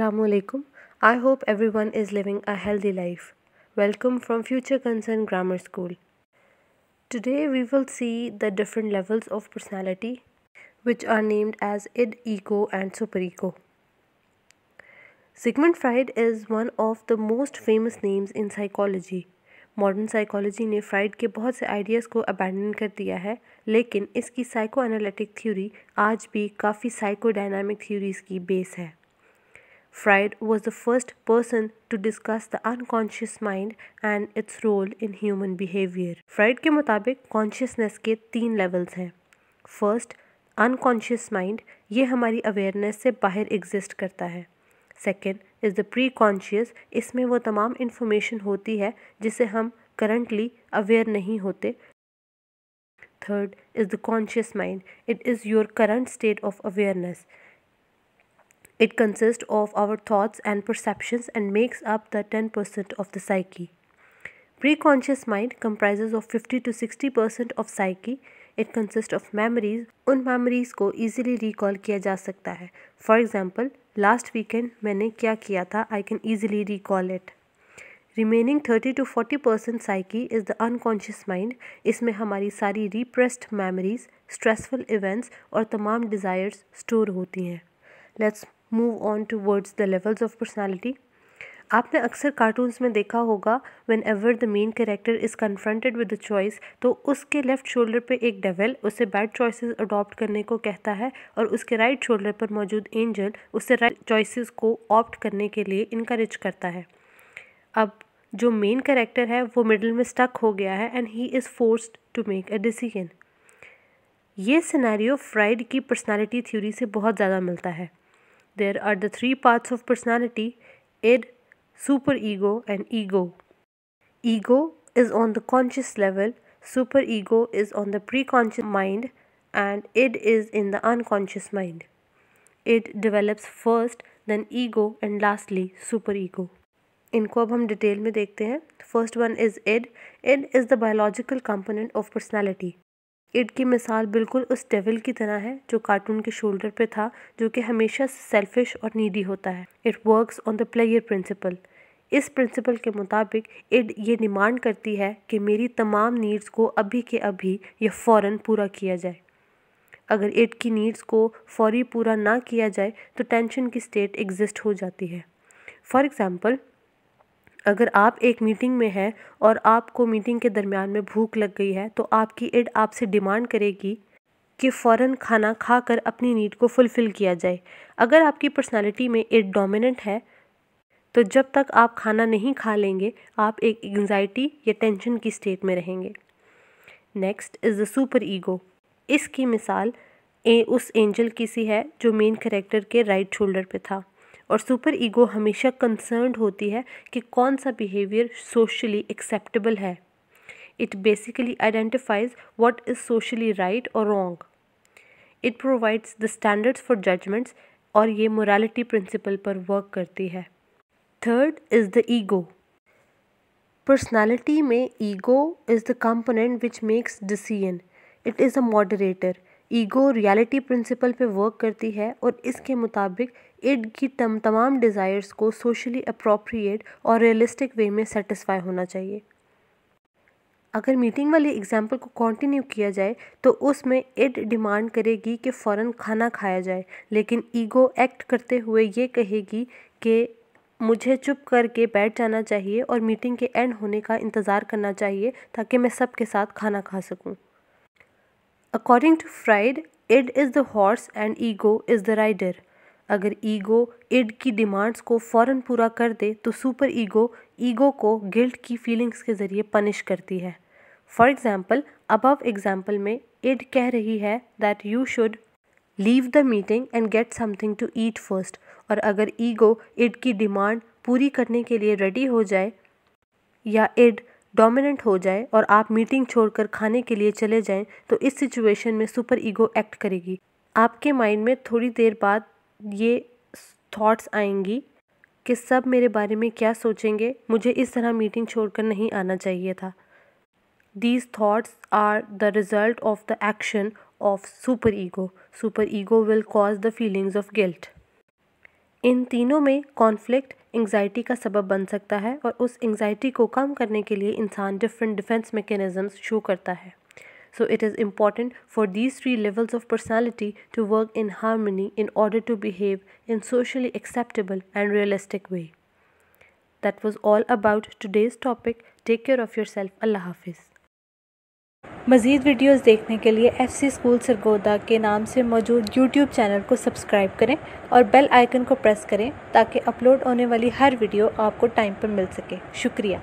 असलकम I hope everyone is living a healthy life welcome from Future Concern Grammar School today we will see the different levels of personality which are named as id ego and super ego Sigmund Freud is one of the most famous names in psychology modern psychology ने Freud के बहुत से ideas को abandon कर दिया है लेकिन इसकी साइको एनालिटिक थ्योरी आज भी काफ़ी साइको डायनामिक थ्योरीज की बेस है Freud was the first person to discuss the unconscious mind and its role in human behavior. Freud के मुताबिक consciousness के तीन levels हैं First, unconscious mind ये हमारी awareness से बाहर exist करता है Second is the pre-conscious इसमें वो तमाम information होती है जिसे हम currently aware नहीं होते Third is the conscious mind. It is your current state of awareness. It consists of our thoughts and perceptions and makes up the 10% of the psyche. Preconscious mind comprises of 50 to 60% of psyche. It consists of memories. उन memories को easily recall किया जा सकता है For example, last weekend मैंने क्या किया था I can easily recall it. Remaining thirty to forty percent psyche is the unconscious mind इसमें हमारी सारी रिप्रेस्ड मेमोरीज स्ट्रेसफुल इवेंट्स और तमाम डिज़ायर्स स्टोर होती हैं let's move on towards the levels of personality आपने अक्सर कार्टून्स में देखा होगा whenever the main character is confronted with the choice तो उसके लेफ्ट शोल्डर पे एक डेवल उसे बैड चॉइसेस अडॉप्ट करने को कहता है और उसके राइट right शोल्डर पर मौजूद एंजल उसे राइट right चॉइसेस को ऑप्ट करने के लिए इनक्रेज करता है अब जो मेन कैरेक्टर है वो मिडल में स्टक हो गया है and he is force to make a decision ये सिनेरियो फ्राइड की पर्सनालिटी थ्योरी से बहुत ज़्यादा मिलता है There are the three parts of personality id, superego, and ego. Ego is on the conscious level, superego is on the preconscious mind, and id is in the unconscious mind. It develops first, then ego, and lastly, superego. इनको अब हम detail में देखते हैं first one is id id is the biological component of personality id की मिसाल बिल्कुल उस डेविल की तरह है जो कार्टून के शोल्डर पे था जो कि हमेशा सेल्फिश और नीडी होता है it works on the pleasure principle इस प्रिंसिपल के मुताबिक इड ये डिमांड करती है कि मेरी तमाम नीड्स को अभी के अभी या फ़ौर पूरा किया जाए अगर इड की नीड्स को फौरी पूरा ना किया जाए तो टेंशन की स्टेट एग्जिस्ट हो जाती है फॉर एग्ज़ाम्पल अगर आप एक मीटिंग में हैं और आपको मीटिंग के दरमियान में भूख लग गई है तो आपकी एड आपसे डिमांड करेगी कि फ़ौर खाना खाकर अपनी नीड को फुलफ़िल किया जाए अगर आपकी पर्सनालिटी में एड डोमिनेंट है तो जब तक आप खाना नहीं खा लेंगे आप एक एंगजाइटी या टेंशन की स्टेट में रहेंगे next is the super ego इसकी मिसाल ए उस एंजल की सी है जो मेन करेक्टर के राइट शोल्डर पे था और सुपर ईगो हमेशा कंसर्न होती है कि कौन सा बिहेवियर सोशली एक्सेप्टेबल है it basically identifies what is socially right और wrong it provides the standards for judgments और ये मोरालिटी प्रिंसिपल पर वर्क करती है third is the ego personality में ego is the component which makes decision it is a moderator ego reality principle पे work करती है और इसके मुताबिक इड की तम तमाम डिज़ायर्स को सोशली अप्रोप्रिएट और रियलिस्टिक वे में सेटिस्फाई होना चाहिए अगर मीटिंग वाले एग्जाम्पल को कंटिन्यू किया जाए तो उसमें इड डिमांड करेगी कि फ़ौर खाना खाया जाए लेकिन ईगो एक्ट करते हुए ये कहेगी कि मुझे चुप करके बैठ जाना चाहिए और मीटिंग के एंड होने का इंतज़ार करना चाहिए ताकि मैं सबके साथ खाना खा सकूं। According to Freud id is the horse and ego is the rider अगर ईगो इड की डिमांड्स को फ़ौरन पूरा कर दे तो सुपर ईगो ईगो को गिल्ट की फीलिंग्स के ज़रिए पनिश करती है फॉर एग्ज़ाम्पल अबव एग्ज़ाम्पल में इड कह रही है that you should leave the meeting and get something to eat first और अगर ईगो इड की डिमांड पूरी करने के लिए रेडी हो जाए या इड डोमिनेंट हो जाए और आप मीटिंग छोड़कर खाने के लिए चले जाएं तो इस सिचुएशन में सुपर ईगो एक्ट करेगी आपके माइंड में थोड़ी देर बाद ये थॉट्स आएंगी कि सब मेरे बारे में क्या सोचेंगे मुझे इस तरह मीटिंग छोड़कर नहीं आना चाहिए था these thoughts are the result of the action of super ego super ego will cause the feelings of guilt इन तीनों में कॉन्फ्लिक्ट एंगजाइटी का सबब बन सकता है और उस एंगजाइटी को कम करने के लिए इंसान डिफरेंट डिफेंस मैकेनिज्म्स शो करता है so it is important for these three levels of personality to work in harmony in order to behave in socially acceptable and realistic way that was all about today's topic take care of yourself अल्लाह हाफिज़ मज़ीद videos देखने के लिए F C school Sargodha के नाम से मौजूद यूट्यूब चैनल को सब्सक्राइब करें और बेल आइकन को प्रेस करें ताकि अपलोड होने वाली हर वीडियो आपको टाइम पर मिल सके शुक्रिया